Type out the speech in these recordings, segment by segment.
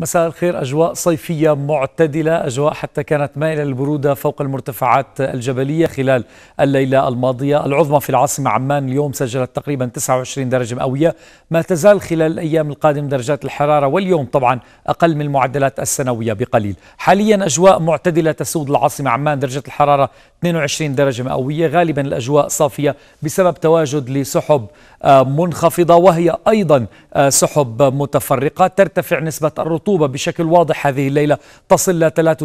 مساء الخير أجواء صيفية معتدلة أجواء حتى كانت مائلة للبرودة فوق المرتفعات الجبلية خلال الليلة الماضية العظمى في العاصمة عمان اليوم سجلت تقريبا 29 درجة مئوية ما تزال خلال الأيام القادمة درجات الحرارة واليوم طبعا أقل من المعدلات السنوية بقليل حاليا أجواء معتدلة تسود العاصمة عمان درجة الحرارة 22 درجة مئوية غالبا الأجواء صافية بسبب تواجد لسحب آه، منخفضة وهي أيضا آه، سحب متفرقة ترتفع نسبة الرطوبة الرطوبة بشكل واضح هذه الليلة تصل إلى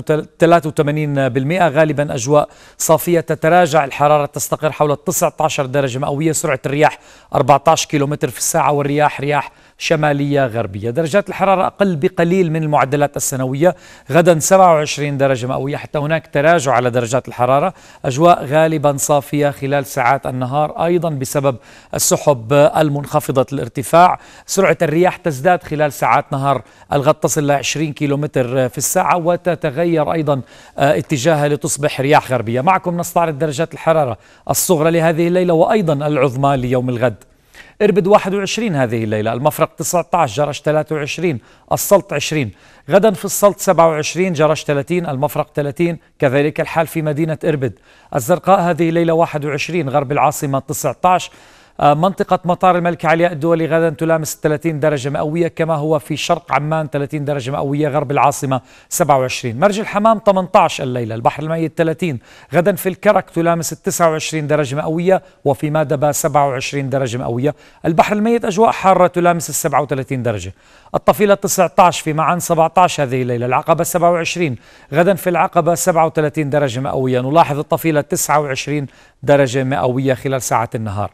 83% غالبا أجواء صافية تتراجع الحرارة تستقر حول 19 درجة مئوية سرعة الرياح 14 كيلومتر في الساعة والرياح رياح شمالية غربية درجات الحرارة أقل بقليل من المعدلات السنوية غدا 27 درجة مئوية حتى هناك تراجع على درجات الحرارة أجواء غالبا صافية خلال ساعات النهار أيضا بسبب السحب المنخفضة الارتفاع سرعة الرياح تزداد خلال ساعات نهار الغد تصل ل 20 كيلومتر في الساعة وتتغير أيضا آه، اتجاهها لتصبح رياح غربية معكم نستعرض درجات الحرارة الصغرى لهذه الليلة وأيضا العظمى ليوم الغد إربد 21 هذه الليلة المفرق 19 جرش 23 السلط 20 غدا في السلط 27 جرش 30 المفرق 30 كذلك الحال في مدينة إربد الزرقاء هذه الليلة 21 غرب العاصمة 19 آه، منطقة مطار الملك علياء الدولي غدا تلامس 30 درجة مئوية كما هو في شرق عمان 30 درجة مئوية غرب العاصمة 27 مرج الحمام 18 الليلة البحر الميت 30 غدا في الكرك تلامس 29 درجة مئوية وفي مادبا 27 درجة مئوية البحر الميت أجواء حارة تلامس 37 درجة الطفيلة 19 في معان 17 هذه الليلة العقبة 27 غدا في العقبة 37 درجة مئوية نلاحظ الطفيلة 29 درجة مئوية خلال ساعات النهار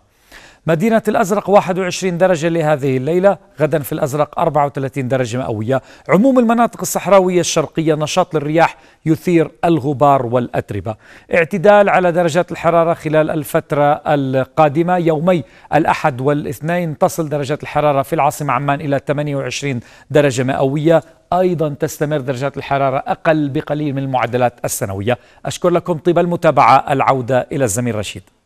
مدينة الأزرق 21 درجة لهذه الليلة غدا في الأزرق 34 درجة مئوية عموم المناطق الصحراوية الشرقية نشاط للرياح يثير الغبار والأتربة اعتدال على درجات الحرارة خلال الفترة القادمة يومي الأحد والاثنين تصل درجات الحرارة في العاصمة عمان إلى 28 درجة مئوية أيضا تستمر درجات الحرارة أقل بقليل من المعدلات السنوية أشكر لكم طيب المتابعة العودة إلى الزميل رشيد